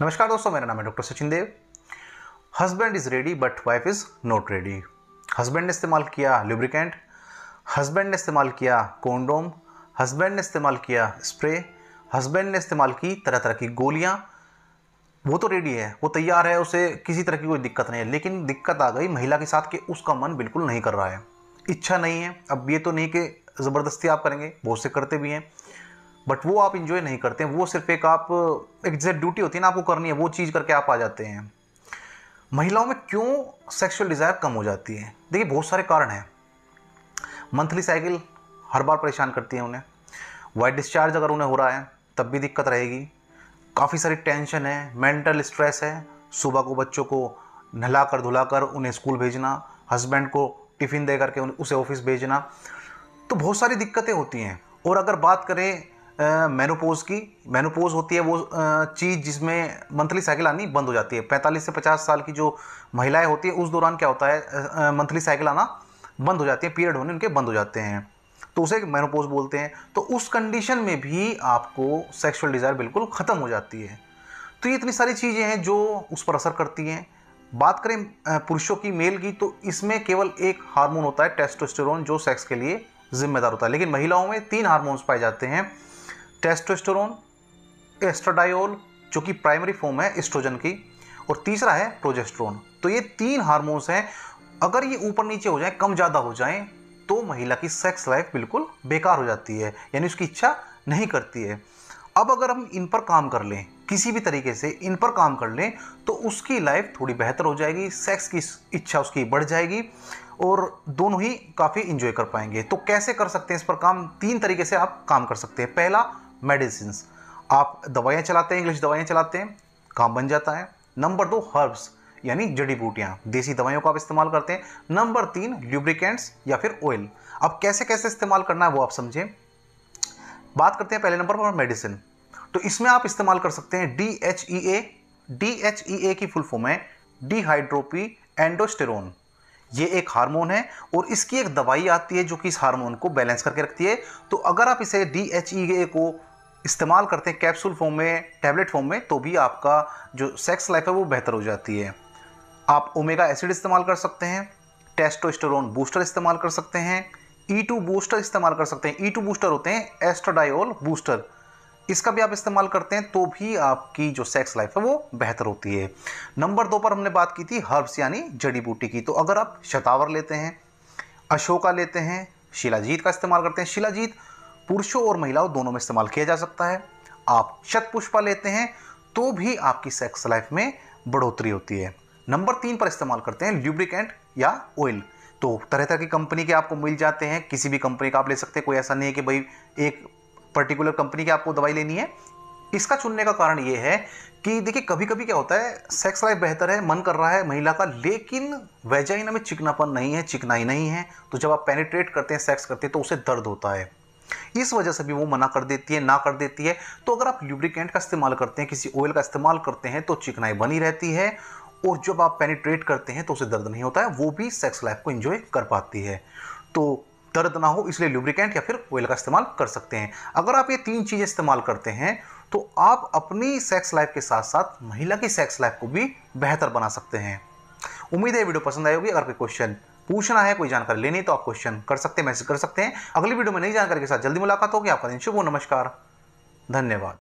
नमस्कार दोस्तों मेरा नाम है doctor Sachin Dev husband is ready but wife is not ready husband ने इस्तेमाल किया लुब्रिकेंट हस्बैंड ने इस्तेमाल किया कोंडोम हस्बैंड ने इस्तेमाल किया स्प्रे हस्बैंड ने इस्तेमाल की तरह तरह की गोलियाँ वो तो रेडी है वो तैयार है उसे किसी तरह की कोई दिक्कत नहीं है लेकिन दिक्कत आ गई महिला के साथ कि उसका मन बिल्कुल नहीं कर रहा है इच्छा नहीं है अब ये तो नहीं कि ज़बरदस्ती आप करेंगे बहुत से करते भी हैं बट वो आप इन्जॉय नहीं करते वो सिर्फ एक आप एग्जैक्ट ड्यूटी होती है ना आपको करनी है वो चीज़ करके आप आ जाते हैं महिलाओं में क्यों सेक्सुअल डिज़ायर कम हो जाती है देखिए बहुत सारे कारण हैं मंथली साइकिल हर बार परेशान करती है उन्हें वाइट डिस्चार्ज अगर उन्हें हो रहा है तब भी दिक्कत रहेगी काफ़ी सारी टेंशन है मेंटल स्ट्रेस है सुबह को बच्चों को नहला कर धुला कर उन्हें स्कूल भेजना हस्बैंड को टिफ़िन दे करके उसे ऑफिस भेजना तो बहुत सारी दिक्कतें होती हैं और अगर बात करें मेनोपोज की मेनोपोज होती है वो चीज़ जिसमें मंथली साइकिल आनी बंद हो जाती है 45 से 50 साल की जो महिलाएं होती है उस दौरान क्या होता है मंथली साइकिल आना बंद हो जाती है पीरियड होने उनके बंद हो जाते हैं तो उसे मेनोपोज बोलते हैं तो उस कंडीशन में भी आपको सेक्सुअल डिज़ायर बिल्कुल ख़त्म हो जाती है तो ये इतनी सारी चीज़ें हैं जो उस पर असर करती हैं बात करें पुरुषों की मेल की तो इसमें केवल एक हार्मोन होता है टेस्टोस्टेरोन जो सेक्स के लिए जिम्मेदार होता है लेकिन महिलाओं में तीन हार्मोन्स पाए जाते हैं टेस्टोस्टेरोन एस्ट्राडायोल जो कि प्राइमरी फॉर्म है एस्ट्रोजन की और तीसरा है प्रोजेस्ट्रोन तो ये तीन हार्मोन्स हैं अगर ये ऊपर नीचे हो जाए कम ज़्यादा हो जाए तो महिला की सेक्स लाइफ बिल्कुल बेकार हो जाती है यानी उसकी इच्छा नहीं करती है अब अगर हम इन पर काम कर लें किसी भी तरीके से इन पर काम कर लें तो उसकी लाइफ थोड़ी बेहतर हो जाएगी सेक्स की इच्छा उसकी बढ़ जाएगी और दोनों ही काफ़ी इन्जॉय कर पाएंगे तो कैसे कर सकते हैं इस पर काम तीन तरीके से आप काम कर सकते हैं पहला मेडिसिन आप दवाइयाँ चलाते हैं इंग्लिश दवाइयाँ चलाते हैं काम बन जाता है नंबर दो हर्ब्स यानी जड़ी बूटियाँ देसी दवाइयों का आप इस्तेमाल करते हैं नंबर तीन ल्यूब्रिकेंट्स या फिर ऑयल अब कैसे कैसे इस्तेमाल करना है वो आप समझें बात करते हैं पहले नंबर पर मेडिसिन तो इसमें आप इस्तेमाल कर सकते हैं D H E A D H E A की फुल फॉर्म है डीहाइड्रोपी एंडोस्टेरोन ये एक हार्मोन है और इसकी एक दवाई आती है जो कि इस हार्मोन को बैलेंस करके रखती है तो अगर आप इसे डी एच ई ए को इस्तेमाल करते हैं कैप्सूल फॉर्म में टैबलेट फॉर्म में तो भी आपका जो सेक्स लाइफ है वो बेहतर हो जाती है आप ओमेगा एसिड इस्तेमाल कर सकते हैं टेस्टोस्टेरोन बूस्टर इस्तेमाल कर सकते हैं ई टू बूस्टर इस्तेमाल कर सकते हैं ई टू बूस्टर होते हैं एस्ट्राडायोल बूस्टर इसका भी आप इस्तेमाल करते हैं तो भी आपकी जो सेक्स लाइफ है वो बेहतर होती है नंबर दो पर हमने बात की थी हर्ब्स यानी जड़ी बूटी की तो अगर आप शतावर लेते हैं अशोका लेते हैं शिलाजीत का इस्तेमाल करते हैं शिलाजीत पुरुषों और महिलाओं दोनों में इस्तेमाल किया जा सकता है आप शत पुष्पा लेते हैं तो भी आपकी सेक्स लाइफ में बढ़ोतरी होती है नंबर तीन पर इस्तेमाल करते हैं ल्यूब्रिकेंट या ऑयल तो तरह तरह की कंपनी के आपको मिल जाते हैं किसी भी कंपनी का आप ले सकते हैं कोई ऐसा नहीं है कि भाई एक पर्टिकुलर कंपनी की आपको दवाई लेनी है इसका चुनने का कारण ये है कि देखिए कभी कभी क्या होता है सेक्स लाइफ बेहतर है मन कर रहा है महिला का लेकिन वेजाइना में चिकनापन नहीं है चिकनाई नहीं है तो जब आप पेनिट्रेट करते हैं सेक्स करते हैं तो उसे दर्द होता है इस वजह से भी वो मना कर देती है ना कर देती है तो अगर आप ल्यूब्रिकेंट का इस्तेमाल करते हैं किसी ऑयल का इस्तेमाल करते हैं तो चिकनाई बनी रहती है और जब आप पेनिट्रेट करते हैं तो उसे दर्द नहीं होता है वो भी सेक्स लाइफ को इंजॉय कर पाती है तो दर्द ना हो इसलिए लुब्रिकेंट या फिर ऑयल का इस्तेमाल कर सकते हैं अगर आप ये तीन चीज़ें इस्तेमाल करते हैं तो आप अपनी सेक्स लाइफ के साथ साथ महिला की सेक्स लाइफ को भी बेहतर बना सकते हैं उम्मीद है वीडियो पसंद आएगी अगर कोई क्वेश्चन पूछना है कोई जानकारी लेनी तो आप क्वेश्चन कर सकते हैं मैसेज कर सकते हैं अगली वीडियो में नई जानकारी के साथ जल्दी मुलाकात होगी आपका दिन शुभ नमस्कार धन्यवाद